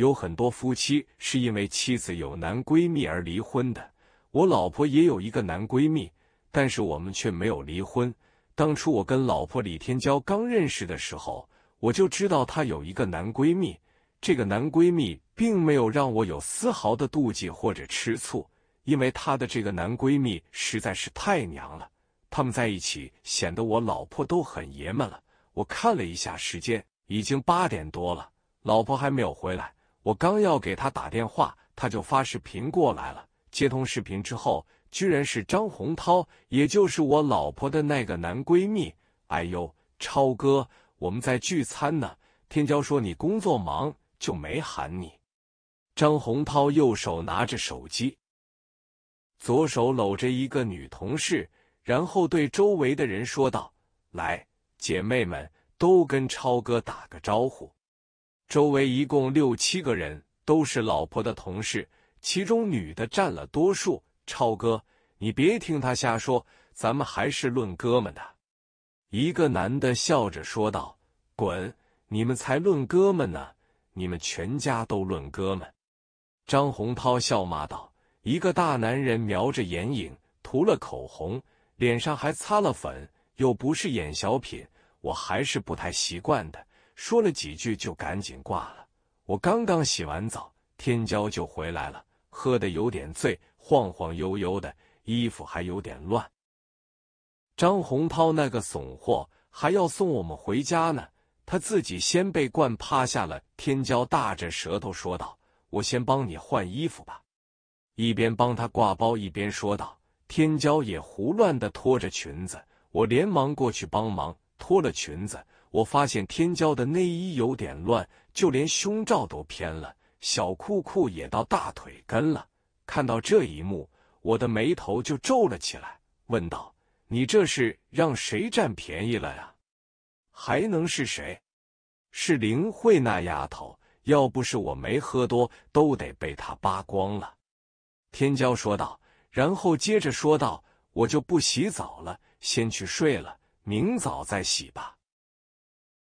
有很多夫妻是因为妻子有男闺蜜而离婚的。我老婆也有一个男闺蜜，但是我们却没有离婚。当初我跟老婆李天娇刚认识的时候，我就知道她有一个男闺蜜。这个男闺蜜并没有让我有丝毫的妒忌或者吃醋，因为她的这个男闺蜜实在是太娘了。他们在一起显得我老婆都很爷们了。我看了一下时间，已经八点多了，老婆还没有回来。我刚要给他打电话，他就发视频过来了。接通视频之后，居然是张洪涛，也就是我老婆的那个男闺蜜。哎呦，超哥，我们在聚餐呢。天骄说你工作忙就没喊你。张洪涛右手拿着手机，左手搂着一个女同事，然后对周围的人说道：“来，姐妹们都跟超哥打个招呼。”周围一共六七个人，都是老婆的同事，其中女的占了多数。超哥，你别听他瞎说，咱们还是论哥们的。一个男的笑着说道：“滚，你们才论哥们呢，你们全家都论哥们。”张洪涛笑骂道：“一个大男人，描着眼影，涂了口红，脸上还擦了粉，又不是演小品，我还是不太习惯的。”说了几句就赶紧挂了。我刚刚洗完澡，天骄就回来了，喝的有点醉，晃晃悠悠的，衣服还有点乱。张洪涛那个怂货还要送我们回家呢，他自己先被灌趴下了。天骄大着舌头说道：“我先帮你换衣服吧。”一边帮他挂包，一边说道。天骄也胡乱的脱着裙子，我连忙过去帮忙脱了裙子。我发现天骄的内衣有点乱，就连胸罩都偏了，小裤裤也到大腿根了。看到这一幕，我的眉头就皱了起来，问道：“你这是让谁占便宜了呀？”还能是谁？是林慧那丫头。要不是我没喝多，都得被她扒光了。”天骄说道，然后接着说道：“我就不洗澡了，先去睡了，明早再洗吧。”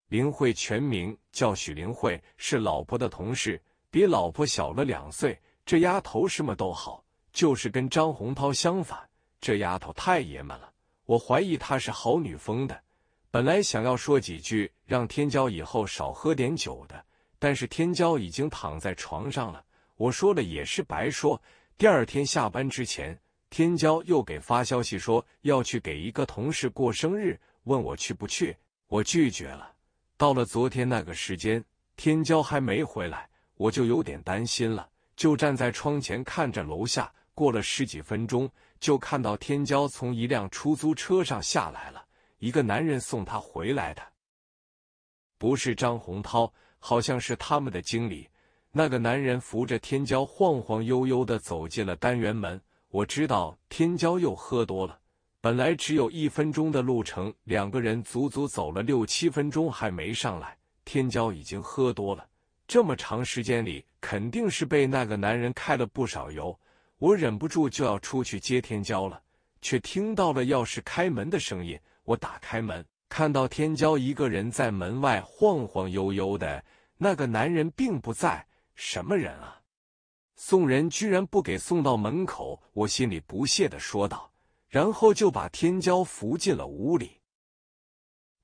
林慧全名叫许林慧，是老婆的同事，比老婆小了两岁。这丫头什么都好，就是跟张洪涛相反。这丫头太爷们了，我怀疑她是好女风的。本来想要说几句让天骄以后少喝点酒的，但是天骄已经躺在床上了，我说了也是白说。第二天下班之前，天骄又给发消息说要去给一个同事过生日，问我去不去，我拒绝了。到了昨天那个时间，天骄还没回来，我就有点担心了，就站在窗前看着楼下。过了十几分钟，就看到天骄从一辆出租车上下来了，一个男人送他回来的，不是张洪涛，好像是他们的经理。那个男人扶着天骄，晃晃悠悠的走进了单元门。我知道天骄又喝多了。本来只有一分钟的路程，两个人足足走了六七分钟还没上来。天骄已经喝多了，这么长时间里肯定是被那个男人开了不少油。我忍不住就要出去接天骄了，却听到了钥匙开门的声音。我打开门，看到天骄一个人在门外晃晃悠悠的，那个男人并不在。什么人啊？送人居然不给送到门口，我心里不屑的说道。然后就把天骄扶进了屋里。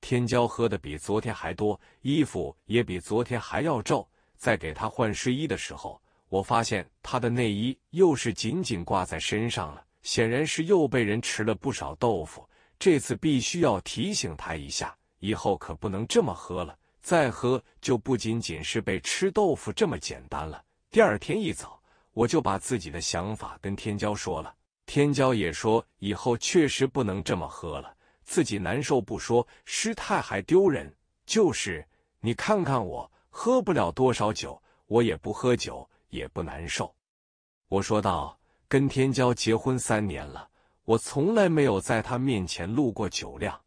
天骄喝的比昨天还多，衣服也比昨天还要皱。在给他换睡衣的时候，我发现他的内衣又是紧紧挂在身上了，显然是又被人吃了不少豆腐。这次必须要提醒他一下，以后可不能这么喝了，再喝就不仅仅是被吃豆腐这么简单了。第二天一早，我就把自己的想法跟天骄说了。天骄也说，以后确实不能这么喝了，自己难受不说，师太还丢人。就是你看看我，喝不了多少酒，我也不喝酒，也不难受。我说道，跟天骄结婚三年了，我从来没有在他面前露过酒量，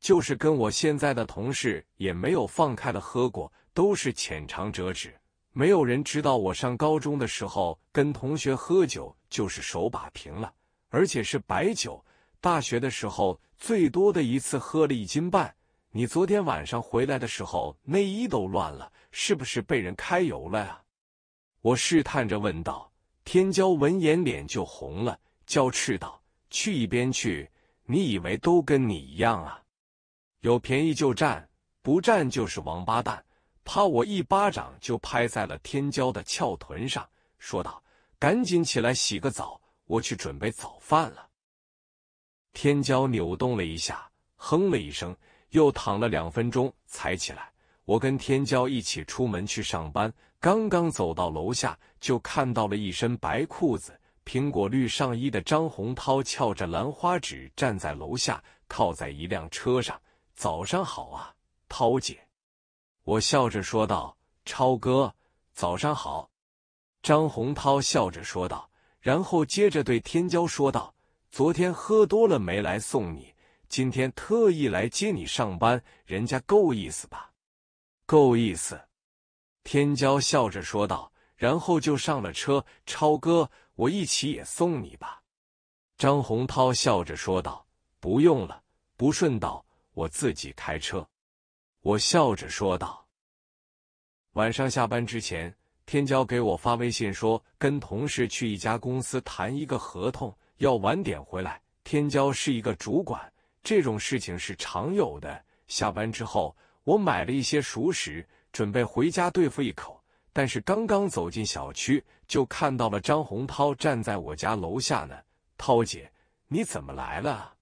就是跟我现在的同事也没有放开的喝过，都是浅尝辄止。没有人知道我上高中的时候跟同学喝酒。就是手把瓶了，而且是白酒。大学的时候最多的一次喝了一斤半。你昨天晚上回来的时候内衣都乱了，是不是被人揩油了呀？我试探着问道。天骄闻言脸就红了，娇斥道：“去一边去！你以为都跟你一样啊？有便宜就占，不占就是王八蛋！”啪！我一巴掌就拍在了天骄的翘臀上，说道。赶紧起来洗个澡，我去准备早饭了。天骄扭动了一下，哼了一声，又躺了两分钟才起来。我跟天骄一起出门去上班，刚刚走到楼下，就看到了一身白裤子、苹果绿上衣的张洪涛翘着兰花指站在楼下，靠在一辆车上。早上好啊，涛姐！我笑着说道：“超哥，早上好。”张洪涛笑着说道，然后接着对天骄说道：“昨天喝多了没来送你，今天特意来接你上班，人家够意思吧？够意思。”天骄笑着说道，然后就上了车。“超哥，我一起也送你吧。”张洪涛笑着说道：“不用了，不顺道，我自己开车。”我笑着说道：“晚上下班之前。”天骄给我发微信说，跟同事去一家公司谈一个合同，要晚点回来。天骄是一个主管，这种事情是常有的。下班之后，我买了一些熟食，准备回家对付一口。但是刚刚走进小区，就看到了张洪涛站在我家楼下呢。涛姐，你怎么来了？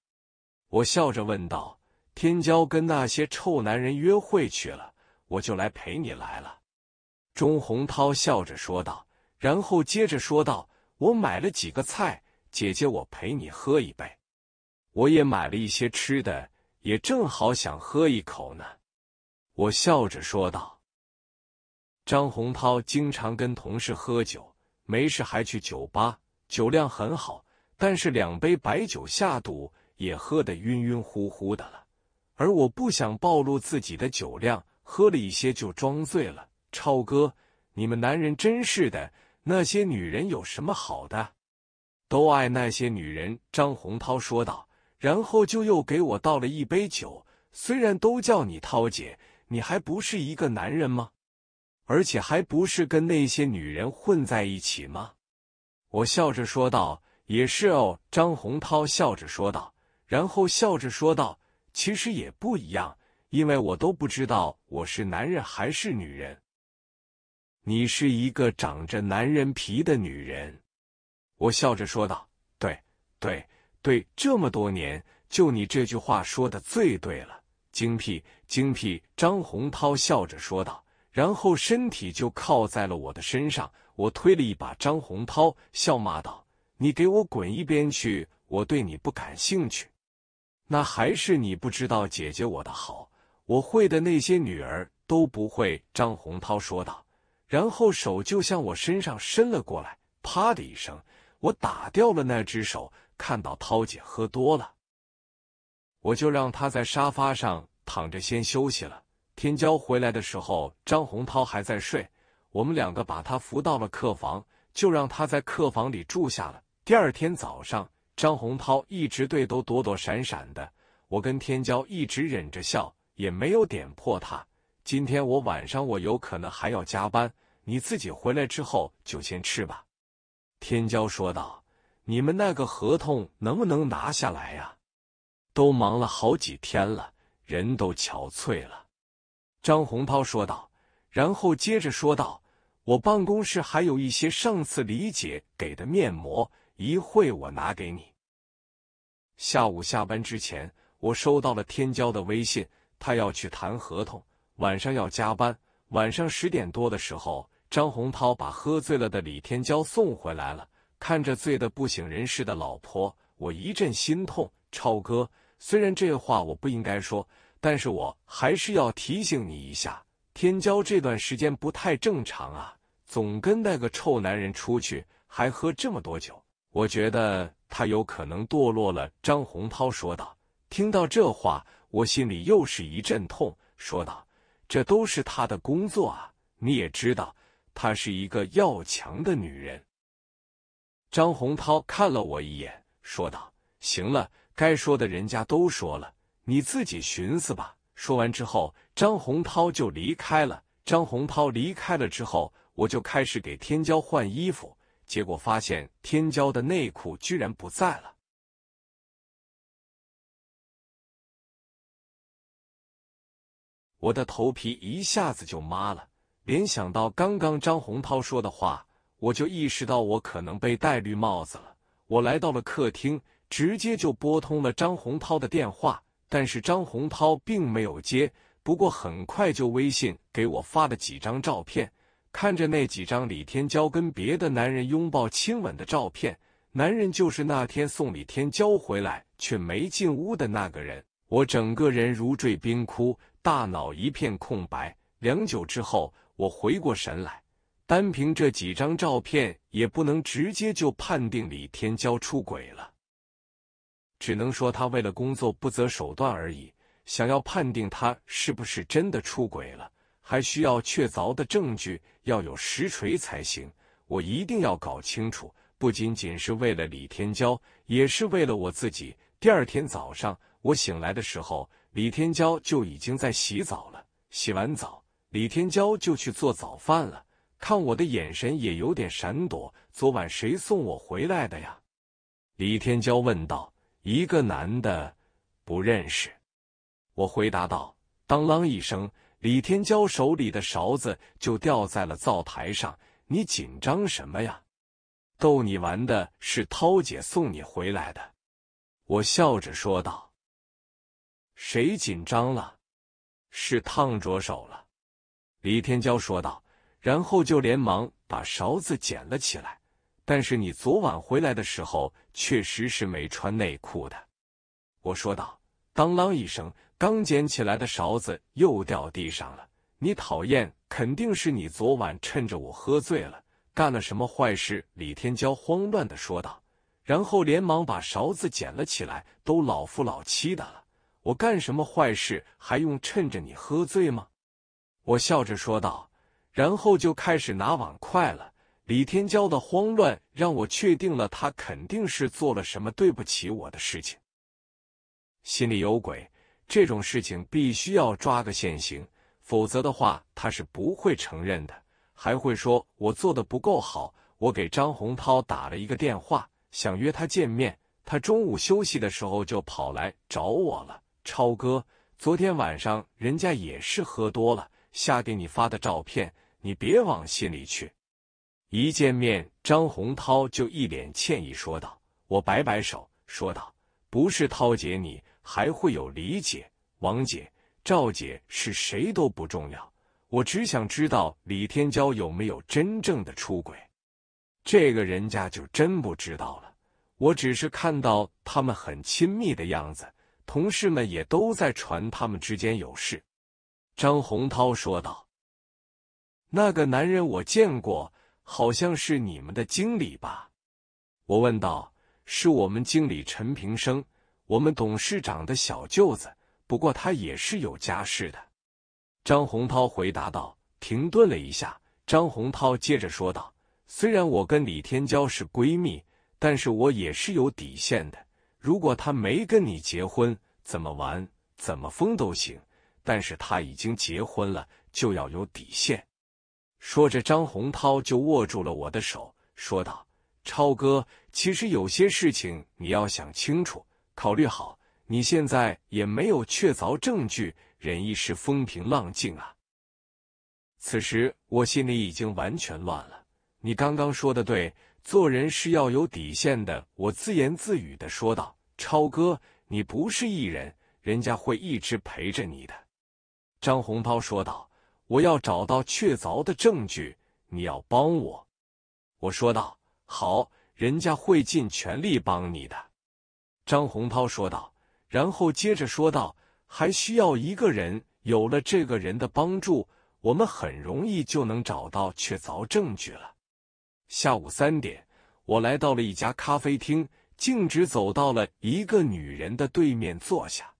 我笑着问道。天骄跟那些臭男人约会去了，我就来陪你来了。钟洪涛笑着说道，然后接着说道：“我买了几个菜，姐姐，我陪你喝一杯。我也买了一些吃的，也正好想喝一口呢。”我笑着说道：“张洪涛经常跟同事喝酒，没事还去酒吧，酒量很好，但是两杯白酒下肚，也喝得晕晕乎乎的了。而我不想暴露自己的酒量，喝了一些就装醉了。”超哥，你们男人真是的，那些女人有什么好的？都爱那些女人。”张洪涛说道，然后就又给我倒了一杯酒。虽然都叫你涛姐，你还不是一个男人吗？而且还不是跟那些女人混在一起吗？”我笑着说道。“也是哦。”张洪涛笑着说道，然后笑着说道：“其实也不一样，因为我都不知道我是男人还是女人。”你是一个长着男人皮的女人，我笑着说道：“对，对，对，这么多年，就你这句话说的最对了，精辟，精辟。”张洪涛笑着说道，然后身体就靠在了我的身上。我推了一把张洪涛，笑骂道：“你给我滚一边去，我对你不感兴趣。”那还是你不知道姐姐我的好，我会的那些女儿都不会。”张洪涛说道。然后手就向我身上伸了过来，啪的一声，我打掉了那只手。看到涛姐喝多了，我就让她在沙发上躺着先休息了。天骄回来的时候，张洪涛还在睡，我们两个把他扶到了客房，就让他在客房里住下了。第二天早上，张洪涛一直对都躲躲闪闪的，我跟天骄一直忍着笑，也没有点破他。今天我晚上我有可能还要加班。你自己回来之后就先吃吧。”天骄说道，“你们那个合同能不能拿下来呀？都忙了好几天了，人都憔悴了。”张洪涛说道，然后接着说道：“我办公室还有一些上次李姐给的面膜，一会我拿给你。下午下班之前，我收到了天骄的微信，他要去谈合同，晚上要加班。晚上十点多的时候。”张洪涛把喝醉了的李天骄送回来了，看着醉得不省人事的老婆，我一阵心痛。超哥，虽然这话我不应该说，但是我还是要提醒你一下，天骄这段时间不太正常啊，总跟那个臭男人出去，还喝这么多酒，我觉得他有可能堕落了。”张洪涛说道。听到这话，我心里又是一阵痛，说道：“这都是他的工作啊，你也知道。”她是一个要强的女人。张洪涛看了我一眼，说道：“行了，该说的人家都说了，你自己寻思吧。”说完之后，张洪涛就离开了。张洪涛离开了之后，我就开始给天骄换衣服，结果发现天骄的内裤居然不在了，我的头皮一下子就麻了。联想到刚刚张洪涛说的话，我就意识到我可能被戴绿帽子了。我来到了客厅，直接就拨通了张洪涛的电话，但是张洪涛并没有接。不过很快就微信给我发了几张照片，看着那几张李天娇跟别的男人拥抱亲吻的照片，男人就是那天送李天娇回来却没进屋的那个人。我整个人如坠冰窟，大脑一片空白。良久之后。我回过神来，单凭这几张照片也不能直接就判定李天骄出轨了，只能说他为了工作不择手段而已。想要判定他是不是真的出轨了，还需要确凿的证据，要有实锤才行。我一定要搞清楚，不仅仅是为了李天骄，也是为了我自己。第二天早上，我醒来的时候，李天骄就已经在洗澡了。洗完澡。李天娇就去做早饭了，看我的眼神也有点闪躲。昨晚谁送我回来的呀？李天娇问道。一个男的，不认识。我回答道。当啷一声，李天娇手里的勺子就掉在了灶台上。你紧张什么呀？逗你玩的，是涛姐送你回来的。我笑着说道。谁紧张了？是烫着手了。李天骄说道，然后就连忙把勺子捡了起来。但是你昨晚回来的时候，确实是没穿内裤的。我说道，当啷一声，刚捡起来的勺子又掉地上了。你讨厌，肯定是你昨晚趁着我喝醉了，干了什么坏事？李天骄慌乱的说道，然后连忙把勺子捡了起来。都老夫老妻的了，我干什么坏事还用趁着你喝醉吗？我笑着说道，然后就开始拿碗筷了。李天骄的慌乱让我确定了，他肯定是做了什么对不起我的事情，心里有鬼。这种事情必须要抓个现行，否则的话他是不会承认的，还会说我做的不够好。我给张洪涛打了一个电话，想约他见面。他中午休息的时候就跑来找我了。超哥，昨天晚上人家也是喝多了。下给你发的照片，你别往心里去。一见面，张洪涛就一脸歉意说道：“我摆摆手，说道，不是涛姐，你还会有理解。王姐、赵姐是谁都不重要，我只想知道李天骄有没有真正的出轨。这个人家就真不知道了。我只是看到他们很亲密的样子，同事们也都在传他们之间有事。”张洪涛说道：“那个男人我见过，好像是你们的经理吧？”我问道。“是我们经理陈平生，我们董事长的小舅子。不过他也是有家室的。”张洪涛回答道。停顿了一下，张洪涛接着说道：“虽然我跟李天娇是闺蜜，但是我也是有底线的。如果她没跟你结婚，怎么玩怎么疯都行。”但是他已经结婚了，就要有底线。说着，张洪涛就握住了我的手，说道：“超哥，其实有些事情你要想清楚，考虑好。你现在也没有确凿证据，忍一时风平浪静啊。”此时我心里已经完全乱了。你刚刚说的对，做人是要有底线的。我自言自语的说道：“超哥，你不是艺人，人家会一直陪着你的。”张洪涛说道：“我要找到确凿的证据，你要帮我。”我说道：“好，人家会尽全力帮你的。”张洪涛说道，然后接着说道：“还需要一个人，有了这个人的帮助，我们很容易就能找到确凿证据了。”下午三点，我来到了一家咖啡厅，径直走到了一个女人的对面坐下。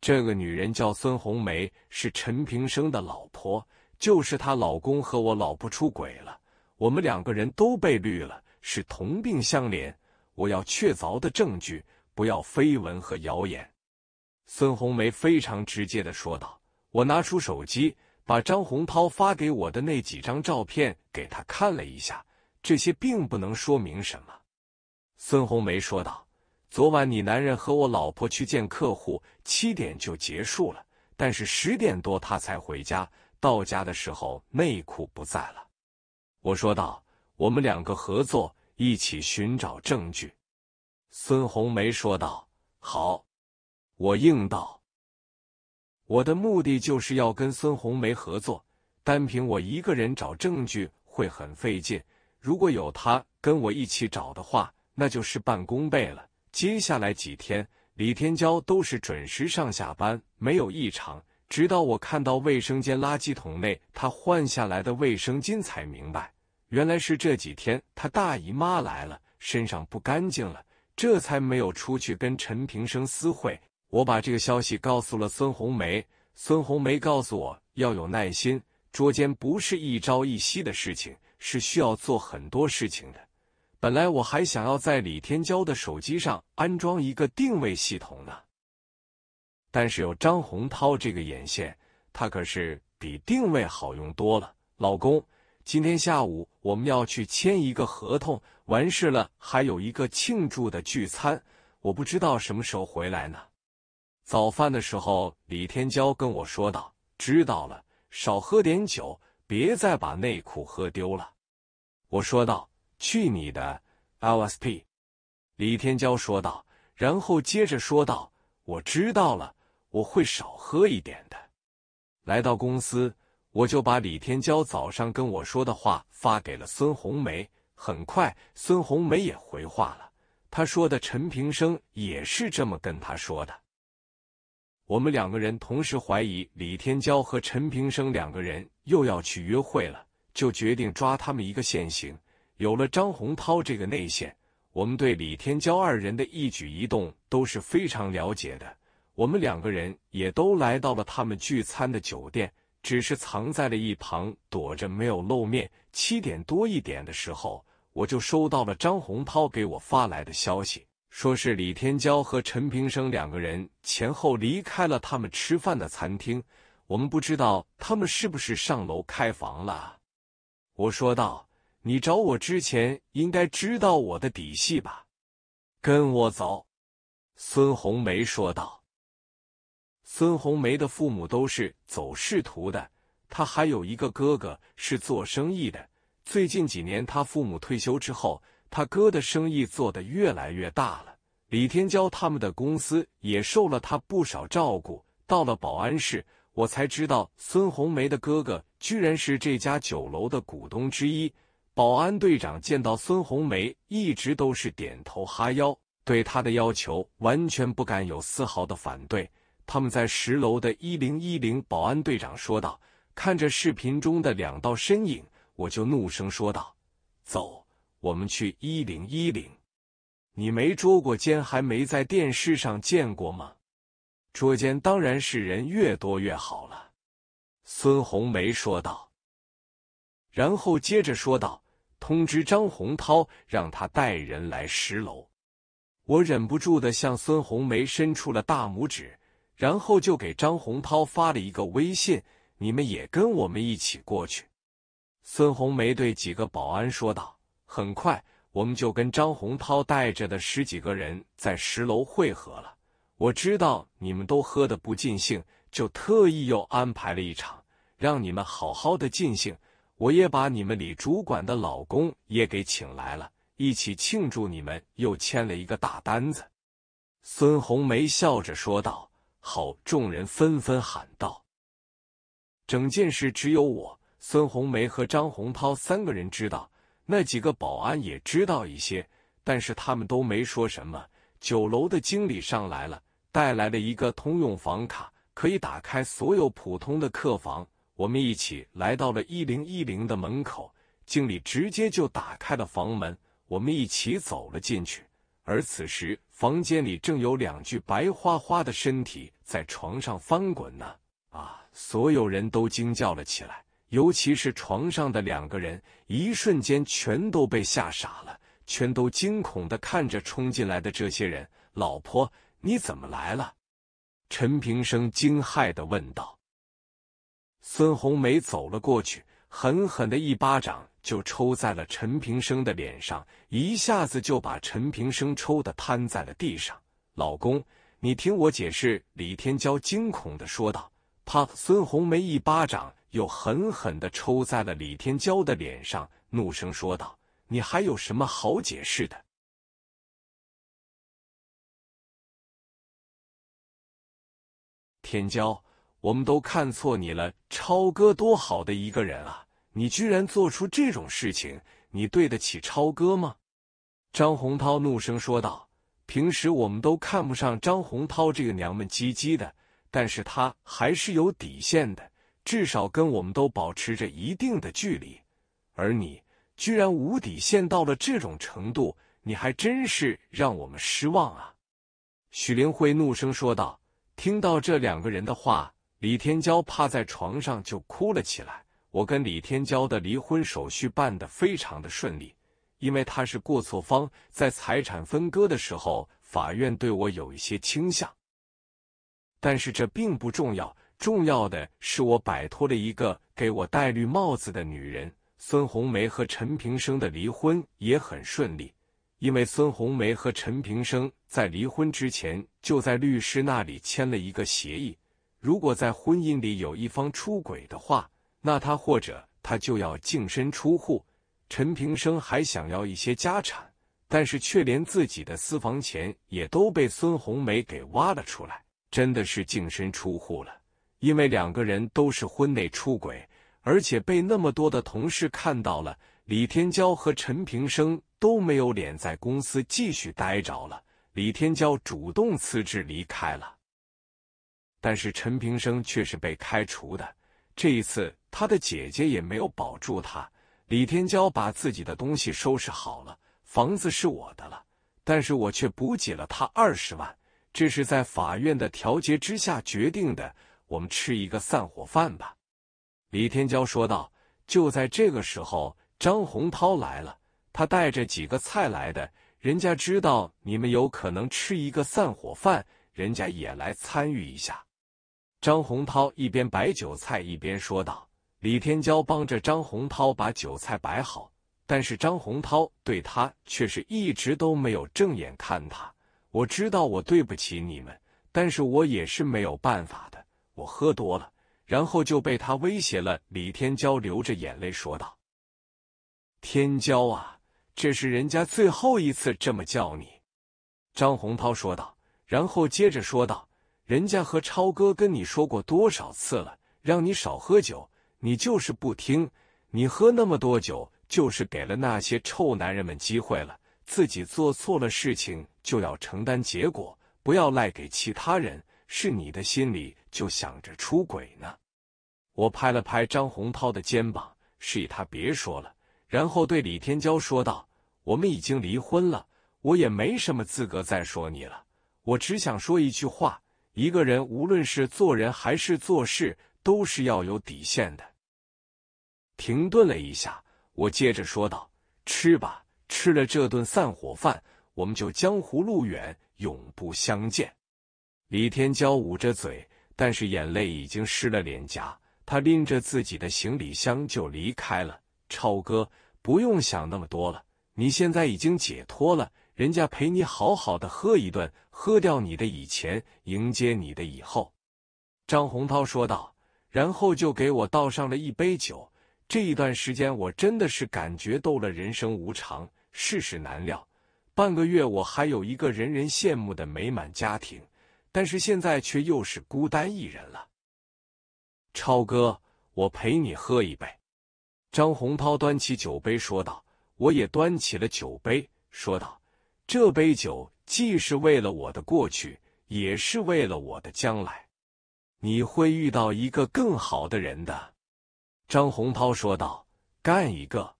这个女人叫孙红梅，是陈平生的老婆，就是她老公和我老婆出轨了，我们两个人都被绿了，是同病相怜。我要确凿的证据，不要绯闻和谣言。”孙红梅非常直接的说道。我拿出手机，把张洪涛发给我的那几张照片给他看了一下，这些并不能说明什么。”孙红梅说道。昨晚你男人和我老婆去见客户，七点就结束了。但是十点多他才回家，到家的时候内裤不在了。我说道：“我们两个合作，一起寻找证据。”孙红梅说道：“好。”我应道：“我的目的就是要跟孙红梅合作。单凭我一个人找证据会很费劲，如果有他跟我一起找的话，那就事半功倍了。”接下来几天，李天骄都是准时上下班，没有异常。直到我看到卫生间垃圾桶内他换下来的卫生巾，才明白原来是这几天他大姨妈来了，身上不干净了，这才没有出去跟陈平生私会。我把这个消息告诉了孙红梅，孙红梅告诉我要有耐心，捉奸不是一朝一夕的事情，是需要做很多事情的。本来我还想要在李天骄的手机上安装一个定位系统呢，但是有张洪涛这个眼线，他可是比定位好用多了。老公，今天下午我们要去签一个合同，完事了还有一个庆祝的聚餐，我不知道什么时候回来呢。早饭的时候，李天骄跟我说道：“知道了，少喝点酒，别再把内裤喝丢了。”我说道。去你的，LSP！李天骄说道，然后接着说道：“我知道了，我会少喝一点的。”来到公司，我就把李天骄早上跟我说的话发给了孙红梅。很快，孙红梅也回话了，她说的陈平生也是这么跟她说的。我们两个人同时怀疑李天骄和陈平生两个人又要去约会了，就决定抓他们一个现行。有了张洪涛这个内线，我们对李天骄二人的一举一动都是非常了解的。我们两个人也都来到了他们聚餐的酒店，只是藏在了一旁，躲着没有露面。七点多一点的时候，我就收到了张洪涛给我发来的消息，说是李天骄和陈平生两个人前后离开了他们吃饭的餐厅。我们不知道他们是不是上楼开房了，我说道。你找我之前应该知道我的底细吧？跟我走。”孙红梅说道。孙红梅的父母都是走仕途的，她还有一个哥哥是做生意的。最近几年，她父母退休之后，她哥的生意做得越来越大了。李天骄他们的公司也受了他不少照顾。到了保安室，我才知道孙红梅的哥哥居然是这家酒楼的股东之一。保安队长见到孙红梅，一直都是点头哈腰，对他的要求完全不敢有丝毫的反对。他们在十楼的一零一零，保安队长说道：“看着视频中的两道身影，我就怒声说道：‘走，我们去一零一零。你没捉过奸，还没在电视上见过吗？捉奸当然是人越多越好了。’”孙红梅说道，然后接着说道。通知张洪涛，让他带人来十楼。我忍不住的向孙红梅伸出了大拇指，然后就给张洪涛发了一个微信：“你们也跟我们一起过去。”孙红梅对几个保安说道。很快，我们就跟张洪涛带着的十几个人在十楼汇合了。我知道你们都喝的不尽兴，就特意又安排了一场，让你们好好的尽兴。我也把你们李主管的老公也给请来了，一起庆祝你们又签了一个大单子。”孙红梅笑着说道。好，众人纷纷喊道。整件事只有我、孙红梅和张洪涛三个人知道，那几个保安也知道一些，但是他们都没说什么。酒楼的经理上来了，带来了一个通用房卡，可以打开所有普通的客房。我们一起来到了一零一零的门口，经理直接就打开了房门，我们一起走了进去。而此时房间里正有两具白花花的身体在床上翻滚呢！啊！所有人都惊叫了起来，尤其是床上的两个人，一瞬间全都被吓傻了，全都惊恐的看着冲进来的这些人。老婆，你怎么来了？陈平生惊骇的问道。孙红梅走了过去，狠狠的一巴掌就抽在了陈平生的脸上，一下子就把陈平生抽的瘫在了地上。老公，你听我解释！”李天骄惊恐的说道。啪！孙红梅一巴掌又狠狠的抽在了李天骄的脸上，怒声说道：“你还有什么好解释的，天骄？”我们都看错你了，超哥，多好的一个人啊！你居然做出这种事情，你对得起超哥吗？张洪涛怒声说道。平时我们都看不上张洪涛这个娘们唧唧的，但是他还是有底线的，至少跟我们都保持着一定的距离。而你居然无底线到了这种程度，你还真是让我们失望啊！许灵辉怒声说道。听到这两个人的话。李天娇趴在床上就哭了起来。我跟李天娇的离婚手续办的非常的顺利，因为她是过错方，在财产分割的时候，法院对我有一些倾向。但是这并不重要，重要的是我摆脱了一个给我戴绿帽子的女人。孙红梅和陈平生的离婚也很顺利，因为孙红梅和陈平生在离婚之前就在律师那里签了一个协议。如果在婚姻里有一方出轨的话，那他或者他就要净身出户。陈平生还想要一些家产，但是却连自己的私房钱也都被孙红梅给挖了出来，真的是净身出户了。因为两个人都是婚内出轨，而且被那么多的同事看到了，李天娇和陈平生都没有脸在公司继续待着了。李天娇主动辞职离开了。但是陈平生却是被开除的。这一次，他的姐姐也没有保住他。李天骄把自己的东西收拾好了，房子是我的了，但是我却补给了他二十万，这是在法院的调解之下决定的。我们吃一个散伙饭吧。”李天骄说道。就在这个时候，张洪涛来了，他带着几个菜来的。人家知道你们有可能吃一个散伙饭，人家也来参与一下。张洪涛一边摆酒菜一边说道：“李天骄，帮着张洪涛把酒菜摆好。”但是张洪涛对他却是一直都没有正眼看他。我知道我对不起你们，但是我也是没有办法的，我喝多了，然后就被他威胁了。”李天骄流着眼泪说道：“天骄啊，这是人家最后一次这么叫你。”张洪涛说道，然后接着说道。人家和超哥跟你说过多少次了，让你少喝酒，你就是不听。你喝那么多酒，就是给了那些臭男人们机会了。自己做错了事情就要承担结果，不要赖给其他人。是你的心里就想着出轨呢？我拍了拍张洪涛的肩膀，示意他别说了，然后对李天骄说道：“我们已经离婚了，我也没什么资格再说你了。我只想说一句话。”一个人无论是做人还是做事，都是要有底线的。停顿了一下，我接着说道：“吃吧，吃了这顿散伙饭，我们就江湖路远，永不相见。”李天骄捂着嘴，但是眼泪已经湿了脸颊。他拎着自己的行李箱就离开了。超哥，不用想那么多了，你现在已经解脱了。人家陪你好好的喝一顿，喝掉你的以前，迎接你的以后。”张洪涛说道，然后就给我倒上了一杯酒。这一段时间，我真的是感觉到了人生无常，世事难料。半个月，我还有一个人人羡慕的美满家庭，但是现在却又是孤单一人了。超哥，我陪你喝一杯。”张洪涛端起酒杯说道。我也端起了酒杯说道。这杯酒既是为了我的过去，也是为了我的将来。你会遇到一个更好的人的，张洪涛说道。干一个，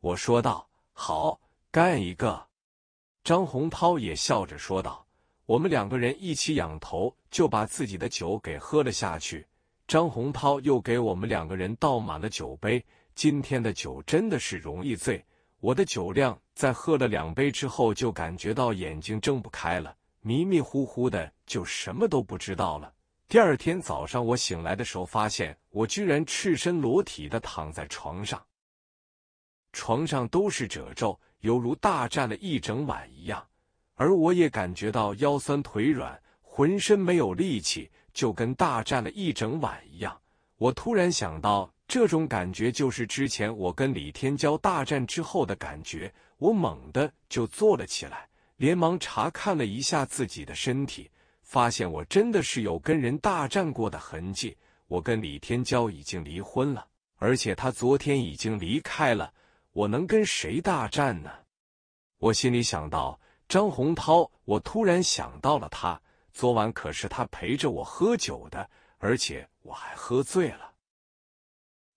我说道。好，干一个。张洪涛也笑着说道。我们两个人一起仰头，就把自己的酒给喝了下去。张洪涛又给我们两个人倒满了酒杯。今天的酒真的是容易醉。我的酒量在喝了两杯之后，就感觉到眼睛睁不开了，迷迷糊糊的就什么都不知道了。第二天早上我醒来的时候，发现我居然赤身裸体的躺在床上，床上都是褶皱，犹如大战了一整晚一样。而我也感觉到腰酸腿软，浑身没有力气，就跟大战了一整晚一样。我突然想到。这种感觉就是之前我跟李天骄大战之后的感觉。我猛地就坐了起来，连忙查看了一下自己的身体，发现我真的是有跟人大战过的痕迹。我跟李天骄已经离婚了，而且他昨天已经离开了。我能跟谁大战呢？我心里想到张洪涛，我突然想到了他。昨晚可是他陪着我喝酒的，而且我还喝醉了。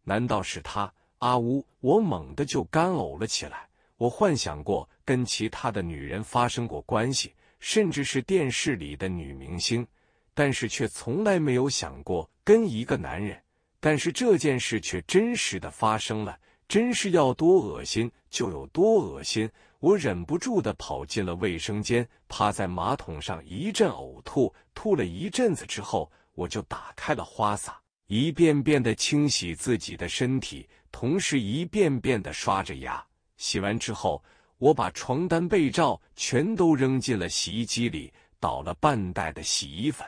难道是他？阿乌，我猛地就干呕了起来。我幻想过跟其他的女人发生过关系，甚至是电视里的女明星，但是却从来没有想过跟一个男人。但是这件事却真实的发生了，真是要多恶心就有多恶心。我忍不住的跑进了卫生间，趴在马桶上一阵呕吐，吐了一阵子之后，我就打开了花洒。一遍遍的清洗自己的身体，同时一遍遍的刷着牙。洗完之后，我把床单、被罩全都扔进了洗衣机里，倒了半袋的洗衣粉。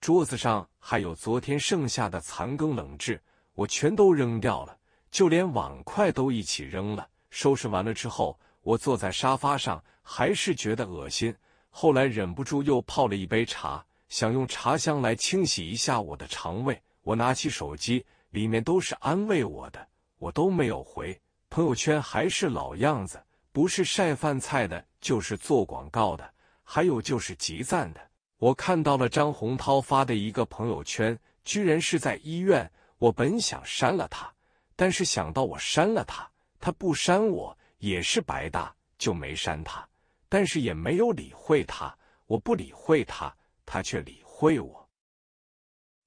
桌子上还有昨天剩下的残羹冷炙，我全都扔掉了，就连碗筷都一起扔了。收拾完了之后，我坐在沙发上，还是觉得恶心。后来忍不住又泡了一杯茶。想用茶香来清洗一下我的肠胃。我拿起手机，里面都是安慰我的，我都没有回。朋友圈还是老样子，不是晒饭菜的，就是做广告的，还有就是集赞的。我看到了张洪涛发的一个朋友圈，居然是在医院。我本想删了他，但是想到我删了他，他不删我也是白搭，就没删他。但是也没有理会他，我不理会他。他却理会我，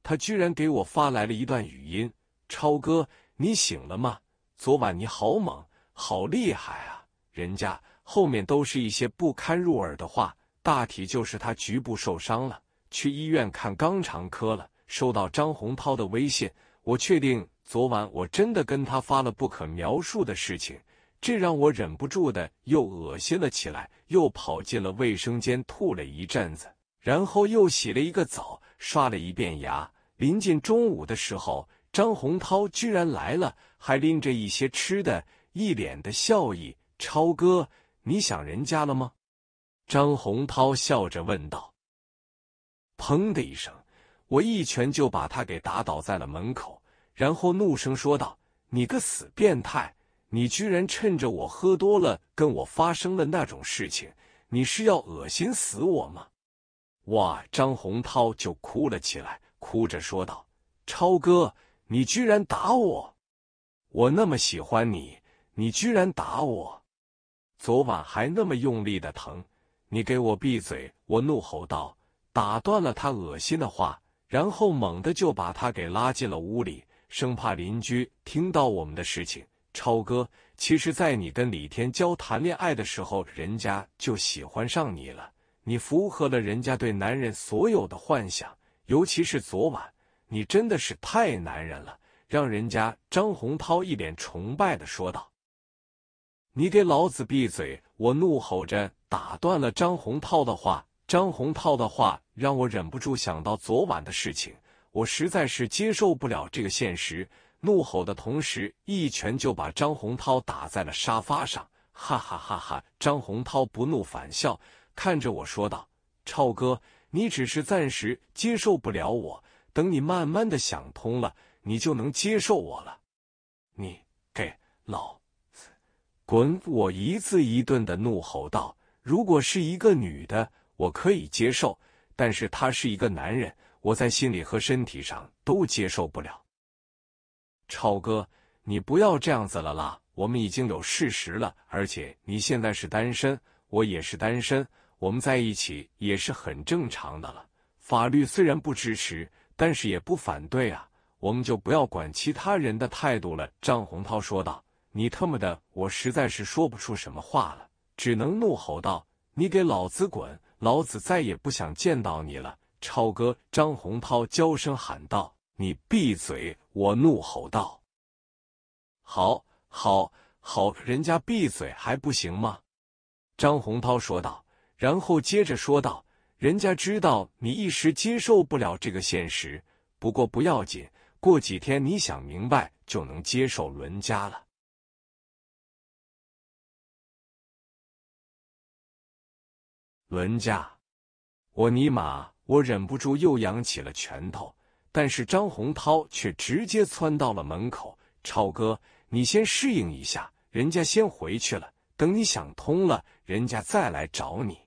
他居然给我发来了一段语音：“超哥，你醒了吗？昨晚你好猛，好厉害啊！”人家后面都是一些不堪入耳的话，大体就是他局部受伤了，去医院看肛肠科了。收到张洪涛的微信，我确定昨晚我真的跟他发了不可描述的事情，这让我忍不住的又恶心了起来，又跑进了卫生间吐了一阵子。然后又洗了一个澡，刷了一遍牙。临近中午的时候，张洪涛居然来了，还拎着一些吃的，一脸的笑意。“超哥，你想人家了吗？”张洪涛笑着问道。砰的一声，我一拳就把他给打倒在了门口，然后怒声说道：“你个死变态！你居然趁着我喝多了跟我发生了那种事情，你是要恶心死我吗？”哇！张洪涛就哭了起来，哭着说道：“超哥，你居然打我！我那么喜欢你，你居然打我！昨晚还那么用力的疼！”你给我闭嘴！”我怒吼道，打断了他恶心的话，然后猛的就把他给拉进了屋里，生怕邻居听到我们的事情。超哥，其实，在你跟李天骄谈恋爱的时候，人家就喜欢上你了。你符合了人家对男人所有的幻想，尤其是昨晚，你真的是太男人了，让人家张洪涛一脸崇拜的说道：“你给老子闭嘴！”我怒吼着打断了张洪涛的话。张洪涛的话让我忍不住想到昨晚的事情，我实在是接受不了这个现实，怒吼的同时一拳就把张洪涛打在了沙发上。哈哈哈哈！张洪涛不怒反笑。看着我说道：“超哥，你只是暂时接受不了我，等你慢慢的想通了，你就能接受我了。”你给老子滚！我一字一顿的怒吼道：“如果是一个女的，我可以接受，但是他是一个男人，我在心里和身体上都接受不了。”超哥，你不要这样子了啦！我们已经有事实了，而且你现在是单身，我也是单身。我们在一起也是很正常的了，法律虽然不支持，但是也不反对啊。我们就不要管其他人的态度了。”张洪涛说道。“你他妈的，我实在是说不出什么话了，只能怒吼道：‘你给老子滚，老子再也不想见到你了！’”超哥，张洪涛娇声喊道。“你闭嘴！”我怒吼道。“好，好，好，人家闭嘴还不行吗？”张洪涛说道。然后接着说道：“人家知道你一时接受不了这个现实，不过不要紧，过几天你想明白就能接受伦家了。”伦家，我尼玛，我忍不住又扬起了拳头，但是张洪涛却直接窜到了门口：“超哥，你先适应一下，人家先回去了，等你想通了，人家再来找你。”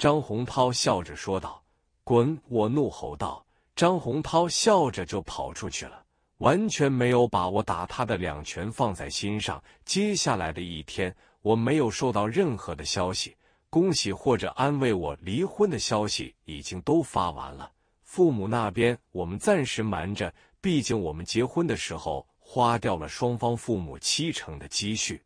张洪涛笑着说道：“滚！”我怒吼道。张洪涛笑着就跑出去了，完全没有把我打他的两拳放在心上。接下来的一天，我没有收到任何的消息，恭喜或者安慰我离婚的消息已经都发完了。父母那边我们暂时瞒着，毕竟我们结婚的时候花掉了双方父母七成的积蓄。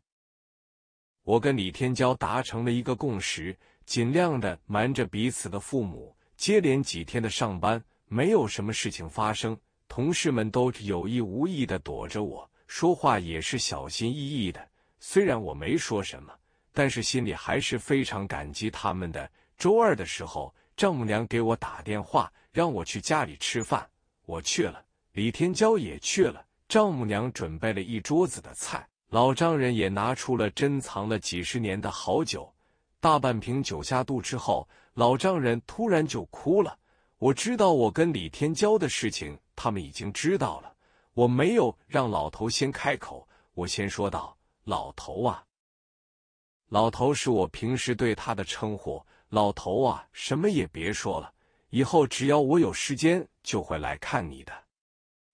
我跟李天骄达成了一个共识。尽量的瞒着彼此的父母，接连几天的上班，没有什么事情发生，同事们都有意无意的躲着我，说话也是小心翼翼的。虽然我没说什么，但是心里还是非常感激他们的。周二的时候，丈母娘给我打电话，让我去家里吃饭，我去了，李天娇也去了。丈母娘准备了一桌子的菜，老丈人也拿出了珍藏了几十年的好酒。大半瓶酒下肚之后，老丈人突然就哭了。我知道我跟李天骄的事情，他们已经知道了。我没有让老头先开口，我先说道：“老头啊，老头是我平时对他的称呼。老头啊，什么也别说了，以后只要我有时间，就会来看你的。”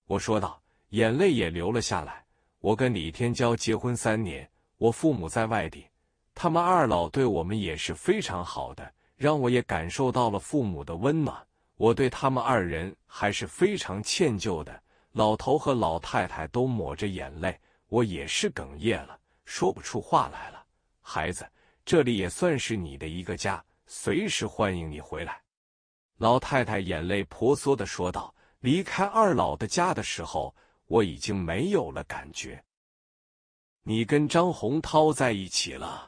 我说道，眼泪也流了下来。我跟李天骄结婚三年，我父母在外地。他们二老对我们也是非常好的，让我也感受到了父母的温暖。我对他们二人还是非常歉疚的。老头和老太太都抹着眼泪，我也是哽咽了，说不出话来了。孩子，这里也算是你的一个家，随时欢迎你回来。”老太太眼泪婆娑的说道。离开二老的家的时候，我已经没有了感觉。你跟张洪涛在一起了？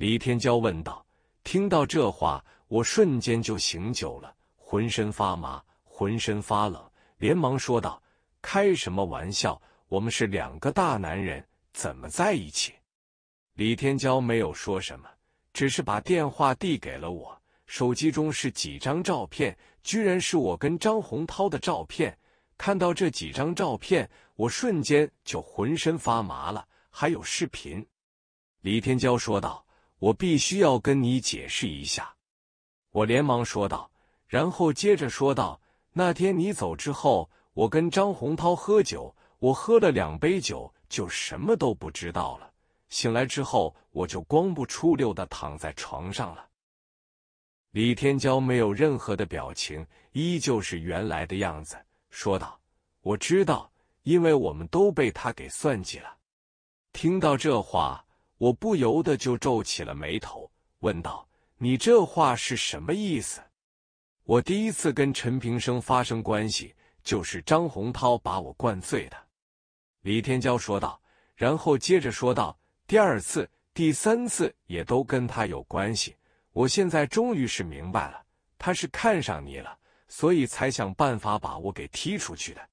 李天骄问道：“听到这话，我瞬间就醒酒了，浑身发麻，浑身发冷，连忙说道：‘开什么玩笑？我们是两个大男人，怎么在一起？’”李天骄没有说什么，只是把电话递给了我。手机中是几张照片，居然是我跟张洪涛的照片。看到这几张照片，我瞬间就浑身发麻了。还有视频，李天骄说道。我必须要跟你解释一下，我连忙说道，然后接着说道：“那天你走之后，我跟张洪涛喝酒，我喝了两杯酒就什么都不知道了。醒来之后，我就光不出溜的躺在床上了。”李天骄没有任何的表情，依旧是原来的样子，说道：“我知道，因为我们都被他给算计了。”听到这话。我不由得就皱起了眉头，问道：“你这话是什么意思？”我第一次跟陈平生发生关系，就是张洪涛把我灌醉的。”李天骄说道，然后接着说道：“第二次、第三次也都跟他有关系。我现在终于是明白了，他是看上你了，所以才想办法把我给踢出去的。”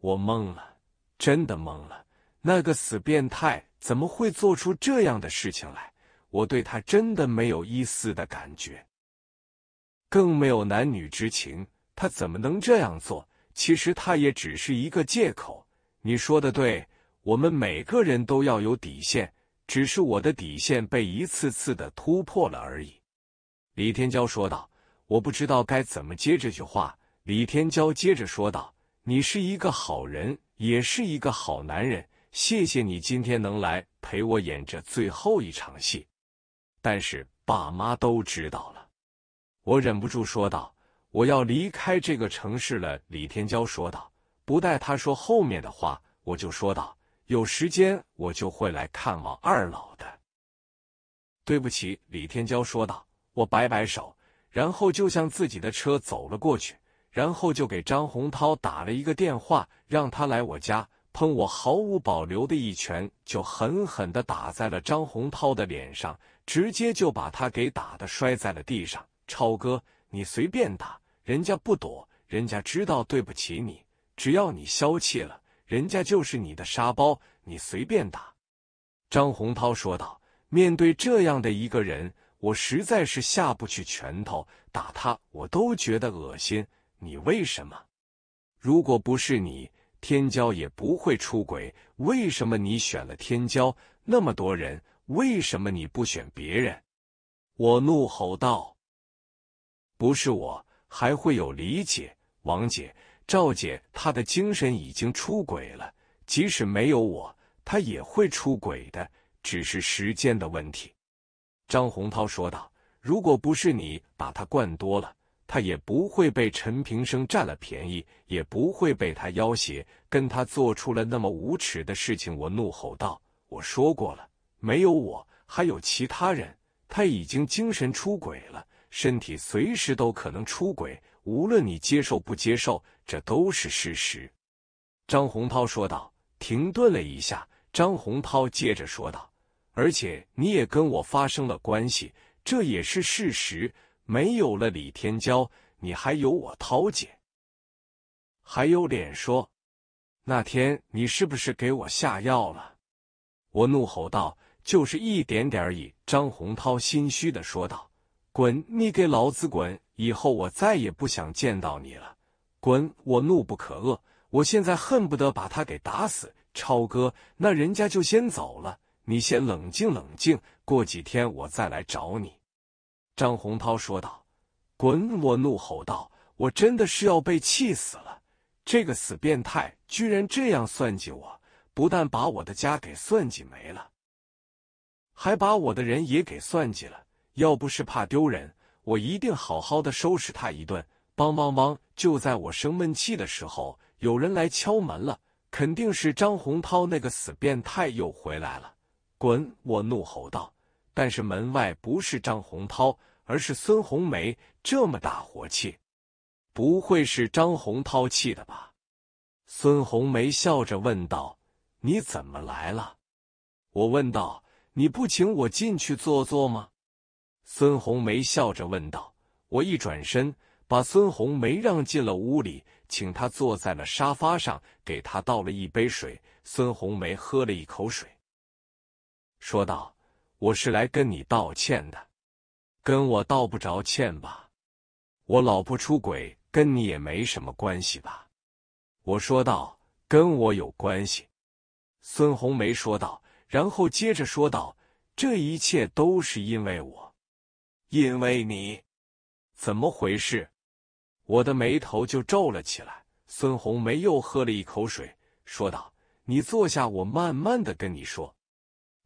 我懵了，真的懵了。那个死变态怎么会做出这样的事情来？我对他真的没有一丝的感觉，更没有男女之情。他怎么能这样做？其实他也只是一个借口。你说的对，我们每个人都要有底线，只是我的底线被一次次的突破了而已。”李天骄说道。我不知道该怎么接这句话。李天骄接着说道：“你是一个好人，也是一个好男人。”谢谢你今天能来陪我演这最后一场戏，但是爸妈都知道了，我忍不住说道：“我要离开这个城市了。”李天骄说道。不待他说后面的话，我就说道：“有时间我就会来看望二老的。”对不起，李天骄说道。我摆摆手，然后就向自己的车走了过去，然后就给张洪涛打了一个电话，让他来我家。砰！我毫无保留的一拳，就狠狠的打在了张洪涛的脸上，直接就把他给打的摔在了地上。超哥，你随便打，人家不躲，人家知道对不起你，只要你消气了，人家就是你的沙包，你随便打。”张洪涛说道。面对这样的一个人，我实在是下不去拳头，打他我都觉得恶心。你为什么？如果不是你。天骄也不会出轨，为什么你选了天骄？那么多人，为什么你不选别人？我怒吼道：“不是我，还会有理解。”王姐、赵姐，她的精神已经出轨了，即使没有我，她也会出轨的，只是时间的问题。”张洪涛说道：“如果不是你把她灌多了。”他也不会被陈平生占了便宜，也不会被他要挟，跟他做出了那么无耻的事情。我怒吼道：“我说过了，没有我，还有其他人。他已经精神出轨了，身体随时都可能出轨，无论你接受不接受，这都是事实。”张洪涛说道。停顿了一下，张洪涛接着说道：“而且你也跟我发生了关系，这也是事实。”没有了李天骄，你还有我涛姐，还有脸说？那天你是不是给我下药了？我怒吼道：“就是一点点。”而已。”张洪涛心虚的说道：“滚，你给老子滚！以后我再也不想见到你了。”滚！我怒不可遏，我现在恨不得把他给打死。超哥，那人家就先走了，你先冷静冷静，过几天我再来找你。张洪涛说道：“滚！”我怒吼道：“我真的是要被气死了！这个死变态居然这样算计我，不但把我的家给算计没了，还把我的人也给算计了。要不是怕丢人，我一定好好的收拾他一顿！”梆梆梆！就在我生闷气的时候，有人来敲门了，肯定是张洪涛那个死变态又回来了！“滚！”我怒吼道。但是门外不是张洪涛。而是孙红梅这么大火气，不会是张红抛气的吧？孙红梅笑着问道：“你怎么来了？”我问道：“你不请我进去坐坐吗？”孙红梅笑着问道。我一转身，把孙红梅让进了屋里，请她坐在了沙发上，给她倒了一杯水。孙红梅喝了一口水，说道：“我是来跟你道歉的。”跟我道不着歉吧，我老婆出轨跟你也没什么关系吧？我说道。跟我有关系，孙红梅说道，然后接着说道：“这一切都是因为我，因为你，怎么回事？”我的眉头就皱了起来。孙红梅又喝了一口水，说道：“你坐下，我慢慢的跟你说。”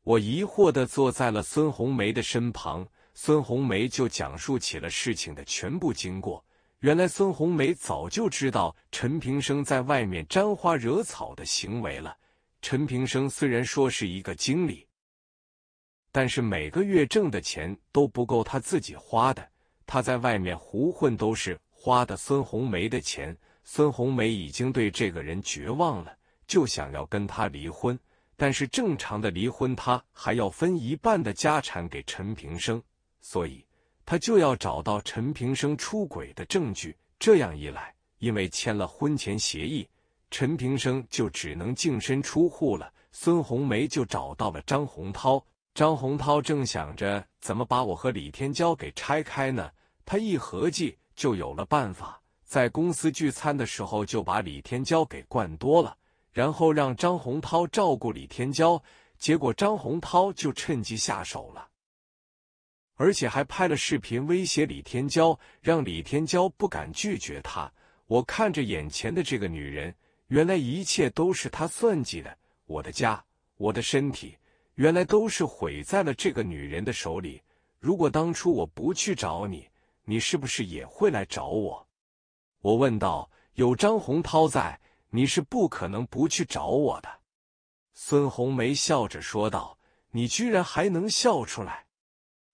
我疑惑的坐在了孙红梅的身旁。孙红梅就讲述起了事情的全部经过。原来孙红梅早就知道陈平生在外面沾花惹草的行为了。陈平生虽然说是一个经理，但是每个月挣的钱都不够他自己花的，他在外面胡混都是花的孙红梅的钱。孙红梅已经对这个人绝望了，就想要跟他离婚。但是正常的离婚，他还要分一半的家产给陈平生。所以，他就要找到陈平生出轨的证据。这样一来，因为签了婚前协议，陈平生就只能净身出户了。孙红梅就找到了张洪涛。张洪涛正想着怎么把我和李天娇给拆开呢，他一合计就有了办法。在公司聚餐的时候，就把李天娇给灌多了，然后让张洪涛照顾李天娇，结果张洪涛就趁机下手了。而且还拍了视频威胁李天骄，让李天骄不敢拒绝他。我看着眼前的这个女人，原来一切都是她算计的。我的家，我的身体，原来都是毁在了这个女人的手里。如果当初我不去找你，你是不是也会来找我？我问道。有张洪涛在，你是不可能不去找我的。孙红梅笑着说道：“你居然还能笑出来。”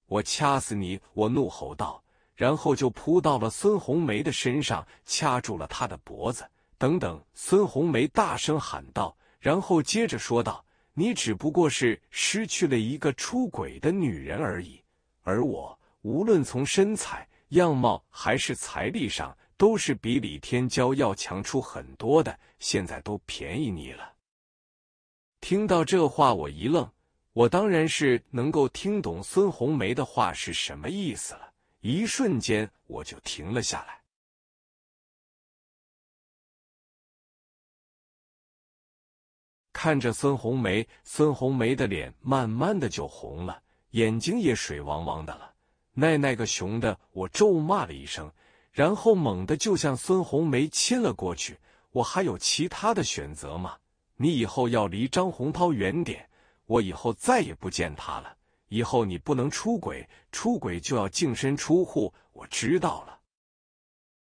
我掐死你！我怒吼道，然后就扑到了孙红梅的身上，掐住了她的脖子。等等！孙红梅大声喊道，然后接着说道：“你只不过是失去了一个出轨的女人而已，而我无论从身材、样貌还是财力上，都是比李天骄要强出很多的，现在都便宜你了。”听到这话，我一愣。我当然是能够听懂孙红梅的话是什么意思了，一瞬间我就停了下来，看着孙红梅，孙红梅的脸慢慢的就红了，眼睛也水汪汪的了，奈奈个熊的，我咒骂了一声，然后猛的就向孙红梅亲了过去，我还有其他的选择吗？你以后要离张洪涛远点。我以后再也不见他了。以后你不能出轨，出轨就要净身出户。我知道了。